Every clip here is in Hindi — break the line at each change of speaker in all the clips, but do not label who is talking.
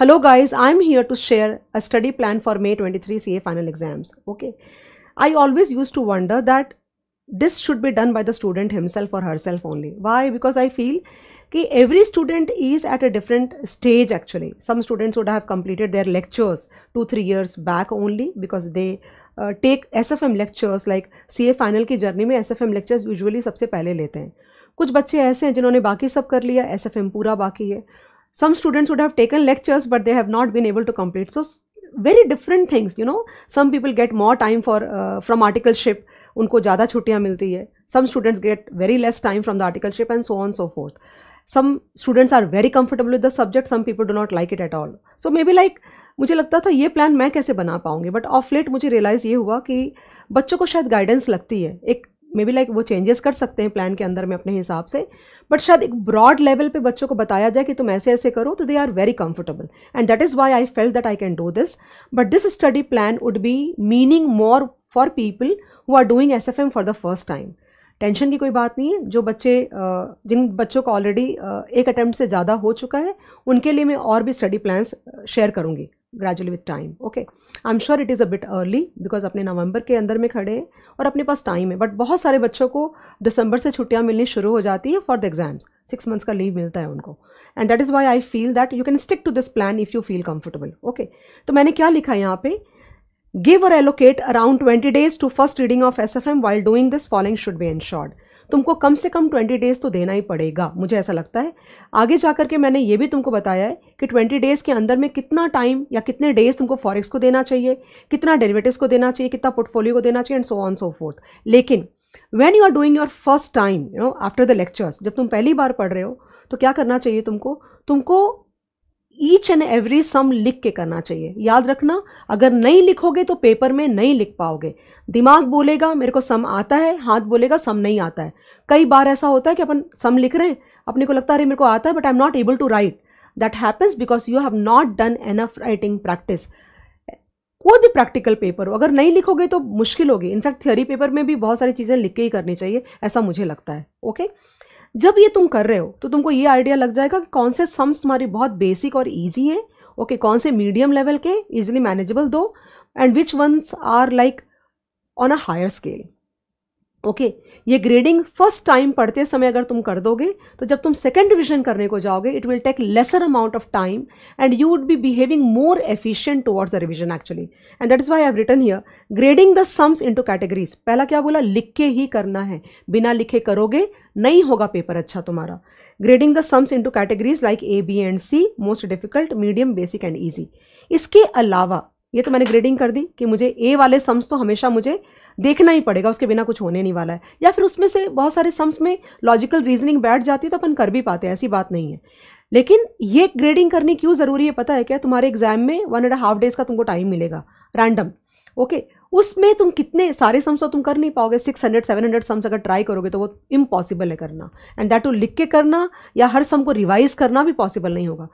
hello guys i'm here to share a study plan for may 23 ca final exams okay i always used to wonder that this should be done by the student himself or herself only why because i feel that every student is at a different stage actually some students would have completed their lectures two three years back only because they uh, take SFM lectures like CA final की journey में SFM lectures usually सबसे पहले लेते हैं कुछ बच्चे ऐसे हैं जिन्होंने बाकी सब कर लिया एस पूरा बाकी है some students would have taken lectures but they have not been able to complete so very different things you know some people get more time for uh, from articleship unko ज़्यादा छुट्टियाँ मिलती है some students get very less time from the articleship and so on and so forth some students are very comfortable with the subject some people do not like it at all so maybe like मुझे लगता था ये प्लान मैं कैसे बना पाऊँगी बट ऑफ लेट मुझे रियलाइज़ ये हुआ कि बच्चों को शायद गाइडेंस लगती है एक मे बी लाइक वो चेंजेस कर सकते हैं प्लान के अंदर में अपने हिसाब से बट शायद एक ब्रॉड लेवल पे बच्चों को बताया जाए कि तुम ऐसे ऐसे करो तो they are very comfortable and that is why I feel that I can do this but this study plan would be meaning more for people who are doing S F M for the first time tension की कोई बात नहीं है जो बच्चे जिन बच्चों का ऑलरेडी एक अटैम्प्ट से ज़्यादा हो चुका है उनके लिए मैं और भी स्टडी प्लान्स शेयर करूँगी gradually with time okay I am sure it is a bit early because अपने नवंबर के अंदर में खड़े हैं और अपने पास टाइम है बट बहुत सारे बच्चों को दिसंबर से छुट्टियाँ मिलनी शुरू हो जाती है for the exams six months का लीव मिलता है उनको and that is why I feel that you can stick to this plan if you feel comfortable okay तो मैंने क्या लिखा है यहाँ पे गिव और around twenty days to first reading of S F M SFM doing this following should be be ensured. तुमको कम से कम ट्वेंटी डेज़ तो देना ही पड़ेगा मुझे ऐसा लगता है आगे जा के मैंने ये भी तुमको बताया है कि ट्वेंटी डेज़ के अंदर में कितना टाइम या कितने डेज़ तुमको फॉरेक्स को देना चाहिए कितना डेरिवेटिव्स को देना चाहिए कितना पोर्टफोलियो को देना चाहिए and so on so fourth लेकिन when you are doing your first time you know after the lectures जब तुम पहली बार पढ़ रहे हो तो क्या करना चाहिए तुमको तुमको ईच एंड एवरी सम लिख के करना चाहिए याद रखना अगर नहीं लिखोगे तो पेपर में नहीं लिख पाओगे दिमाग बोलेगा मेरे को सम आता है हाथ बोलेगा सम नहीं आता है कई बार ऐसा होता है कि अपन सम लिख रहे हैं अपने को लगता है मेरे को आता है but I am not able to write that happens because you have not done enough writing practice कोई भी प्रैक्टिकल पेपर हो अगर नहीं लिखोगे तो मुश्किल होगी इनफैक्ट थियोरी पेपर में भी बहुत सारी चीज़ें लिख के ही करनी चाहिए ऐसा मुझे लगता है ओके okay? जब ये तुम कर रहे हो तो तुमको ये आइडिया लग जाएगा कि कौन से सम्स तुम्हारी बहुत बेसिक और ईजी है ओके okay, कौन से मीडियम लेवल के इजिली मैनेजेबल दो and which ones are like on a higher scale okay ये ग्रेडिंग फर्स्ट टाइम पढ़ते समय अगर तुम कर दोगे तो जब तुम सेकेंड डिविजन करने को जाओगे it will take lesser amount of time and you would be behaving more efficient towards the revision actually and that is why I written here grading the sums into categories पहला क्या बोला लिख के ही करना है बिना लिखे करोगे नहीं होगा पेपर अच्छा तुम्हारा grading the sums into categories like A B and C most difficult medium basic and easy इसके अलावा ये तो मैंने ग्रेडिंग कर दी कि मुझे ए वाले सम्स तो हमेशा मुझे देखना ही पड़ेगा उसके बिना कुछ होने नहीं वाला है या फिर उसमें से बहुत सारे सम्स में लॉजिकल रीजनिंग बैठ जाती है तो अपन कर भी पाते हैं ऐसी बात नहीं है लेकिन ये ग्रेडिंग करनी क्यों ज़रूरी है पता है क्या तुम्हारे एग्जाम में वन एंड हाफ डेज़ का तुमको टाइम मिलेगा रैंडम ओके उसमें तुम कितने सारे सम्स तो तुम कर नहीं पाओगे six hundred seven hundred sums अगर ट्राई करोगे तो वो इम्पॉसिबल है करना एंड दैट टू लिख के करना या हर सम को रिवाइज करना भी पॉसिबल नहीं होगा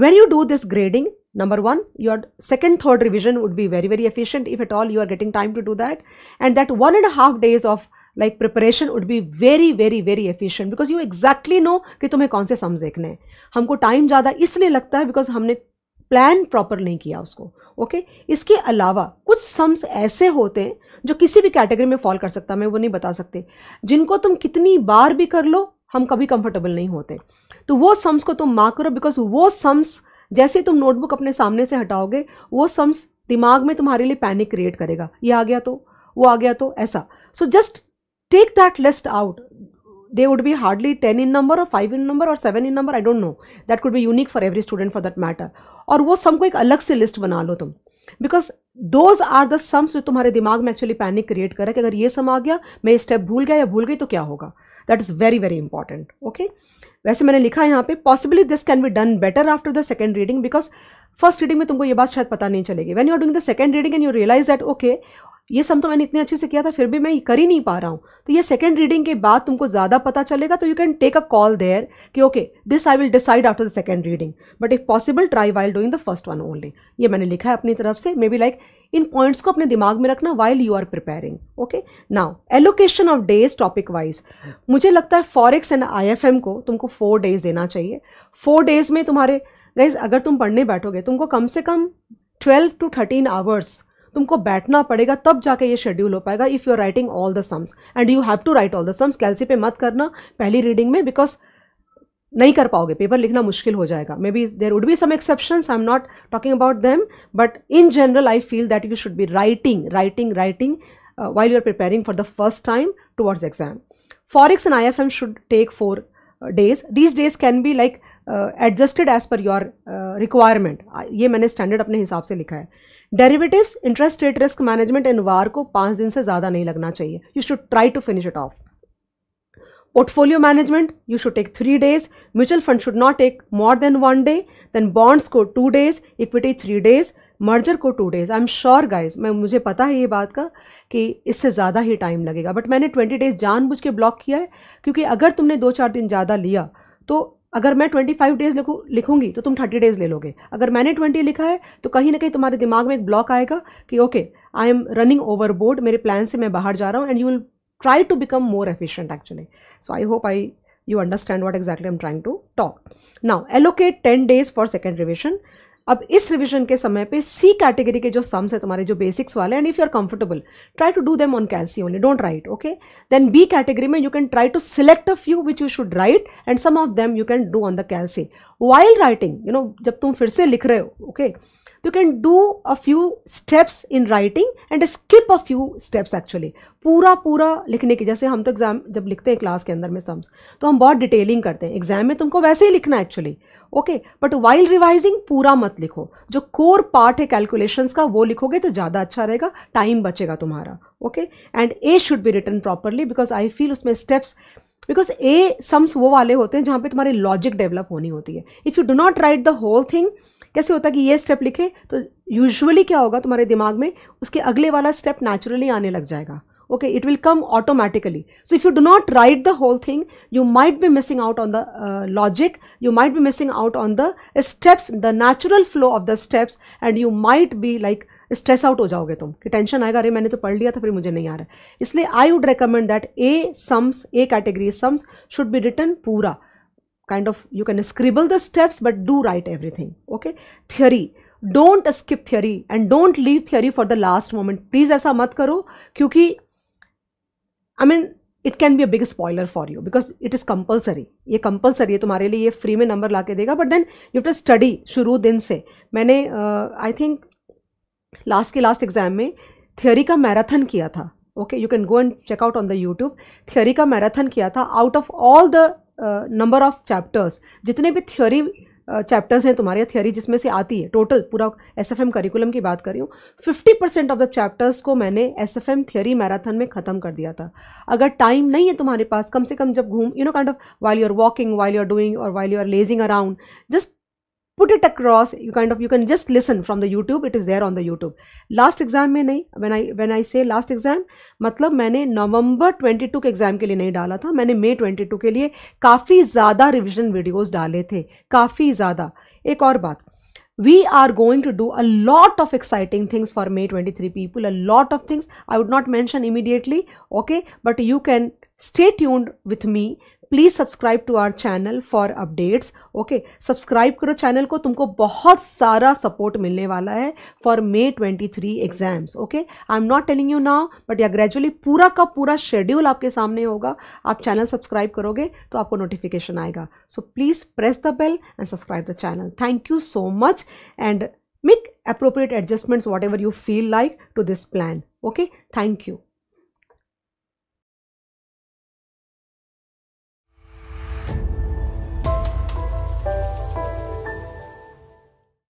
when you do this grading number one your second third revision would be very very efficient if at all you are getting time to do that and that one and a half days of like preparation would be very very very efficient because you exactly know ki tumhe kaun se sums dekhne hain humko time zyada isliye lagta hai because humne plan proper nahi kiya usko okay okay? इसके अलावा कुछ सम्स ऐसे होते हैं जो किसी भी कैटेगरी में फॉल कर सकता मैं वो नहीं बता सकते जिनको तुम कितनी बार भी कर लो हम कभी कंफर्टेबल नहीं होते तो वो सम्स को तुम मार्क करो बिकॉज वो सम्स जैसे तुम नोटबुक अपने सामने से हटाओगे वो सम्स दिमाग में तुम्हारे लिए पैनिक क्रिएट करेगा ये आ गया तो वो आ गया तो ऐसा so just take that list out they would be hardly ten in number और फाइव इन नंबर और seven in number I don't know that could be unique for every student for that matter और वो सम को एक अलग से लिस्ट बना लो तुम because those are the sums जो तुम्हारे दिमाग में एक्चुअली पैनिक क्रिएट करे कि अगर ये सम आ गया मैं ये स्टेप भूल गया या भूल गई तो क्या होगा that is very very important okay वैसे मैंने लिखा यहाँ पे possibly this can be done better after the second reading because first reading में तुमको ये बात शायद पता नहीं चलेगी when you are doing the second reading and you realise that okay ये सम तो मैंने इतने अच्छे से किया था फिर भी मैं कर ही नहीं पा रहा हूँ तो ये सेकेंड रीडिंग के बाद तुमको ज़्यादा पता चलेगा तो you can take a call there कि okay this I will decide after the second reading but if possible try while doing the first one only ये मैंने लिखा है अपनी तरफ से मे बी लाइक इन पॉइंट्स को अपने दिमाग में रखना while you are preparing okay now allocation of days topic wise मुझे लगता है फॉरेक्स एंड आईएफएम को तुमको फोर डेज देना चाहिए फोर डेज में तुम्हारे गाइज अगर तुम पढ़ने बैठोगे तुमको कम से कम ट्वेल्व टू थर्टीन आवर्स तुमको बैठना पड़ेगा तब जाके ये शेड्यूल हो पाएगा if you are writing all the sums and you have to write all the sums calci पे मत करना पहली रीडिंग में बिकॉज नहीं कर पाओगे पेपर लिखना मुश्किल हो जाएगा maybe there would be some exception I am not talking about them but in general I feel that you should be writing writing writing while you are preparing for the first time towards exam for X N I F M should take four days these days can be like adjusted as per your requirement ये मैंने स्टैंडर्ड अपने हिसाब से लिखा है derivatives interest rate risk management and वार को पाँच दिन से ज़्यादा नहीं लगना चाहिए you should try to finish it off portfolio management you should take three days mutual fund should not take more than one day then bonds को two days equity three days merger को two days I am sure guys मैं मुझे पता है ये बात का कि इससे ज़्यादा ही टाइम लगेगा बट मैंने ट्वेंटी डेज़ जानबूझ के ब्लॉक किया है क्योंकि अगर तुमने दो चार दिन ज़्यादा लिया तो अगर मैं ट्वेंटी फाइव डेज़ लिखूँ लिखूँगी तो तुम थर्टी डेज़ ले लोगे अगर मैंने ट्वेंटी लिखा है तो कहीं ना कहीं तुम्हारे दिमाग में एक ब्लॉक आएगा कि okay I am running over board मेरे प्लान से मैं बाहर जा रहा हूँ and you will try to become more efficient actually. So I hope I you understand what exactly I'm trying to talk. Now allocate 10 days for second revision. अब इस रिवीजन के समय पे सी कैटेगरी के जो सम्स है तुम्हारे जो बेसिक्स वाले and if you are comfortable try to do them on calci only don't write okay then B category में you can try to select a few which you should write and some of them you can do on the calci while writing you know जब तुम फिर से लिख रहे हो okay okay? You can do a few steps in writing and skip a few steps actually पूरा पूरा लिखने की जैसे हम तो एग्जाम जब लिखते हैं क्लास के अंदर में सम्स तो हम बहुत डिटेलिंग करते हैं एग्जाम में तुमको वैसे ही लिखना actually okay but while revising पूरा मत लिखो जो कोर पार्ट है कैलकुलेशंस का वो लिखोगे तो ज़्यादा अच्छा रहेगा टाइम बचेगा तुम्हारा okay and A should be written properly because I feel उसमें स्टेप्स बिकॉज ए सम्स वो वाले होते हैं जहाँ पे तुम्हारी लॉजिक डेवलप होनी होती है if you do not write the whole thing कैसे होता है कि ये स्टेप लिखे तो यूजुअली क्या होगा तुम्हारे दिमाग में उसके अगले वाला स्टेप नेचुरली आने लग जाएगा okay it will come automatically so if you do not write the whole thing you might be missing out on the logic you might be missing out on the steps the natural flow of the steps and you might be like stress out हो जाओगे तुम कि टेंशन आएगा अरे मैंने तो पढ़ लिया था फिर मुझे नहीं आ रहा है इसलिए I would recommend that a sums a category sums should be return पूरा kind of you can scribble the steps but do write everything okay theory don't skip theory and don't leave theory for the last moment please ऐसा मत करो क्योंकि I mean it can be a big spoiler for you because it is compulsory ये कंपलसरी है तुम्हारे लिए ये फ्री में नंबर ला के देगा but then you to study शुरू दिन से मैंने आई थिंक लास्ट के लास्ट एग्जाम में थियोरी का मैराथन किया था okay you can go and check out on the YouTube theory का मैराथन किया था out of all the number of chapters जितने भी थ्योरी चैप्टर्स हैं तुम्हारे थ्योरी जिसमें से आती है टोटल पूरा एस एफ एम करिकुलम की बात कर रही हूँ fifty percent of the chapters को मैंने S F M theory marathon में ख़त्म कर दिया था अगर टाइम नहीं है तुम्हारे पास कम से कम जब घूम you know kind of while you are walking while you are doing और while you are lazing around just put it across you kind of you can just listen from the youtube it is there on the youtube last exam mein nahi when i when i say last exam matlab maine november 22 ke exam ke liye nahi dala tha maine may 22 ke liye काफ़ी ज़्यादा revision videos डाले थे काफ़ी ज़्यादा एक और बात we are going to do a lot of exciting things for May 23 people, a lot of things I would not mention immediately, okay, but you can stay tuned with me please subscribe to our channel for updates okay subscribe करो चैनल को तुमको बहुत सारा सपोर्ट मिलने वाला है for May twenty three exams okay I am not telling you now but ya gradually पूरा का पूरा शेड्यूल आपके सामने होगा आप चैनल सब्सक्राइब करोगे तो आपको नोटिफिकेशन आएगा so please press the bell and subscribe the channel thank you so much and make appropriate adjustments what you feel like to this plan okay thank you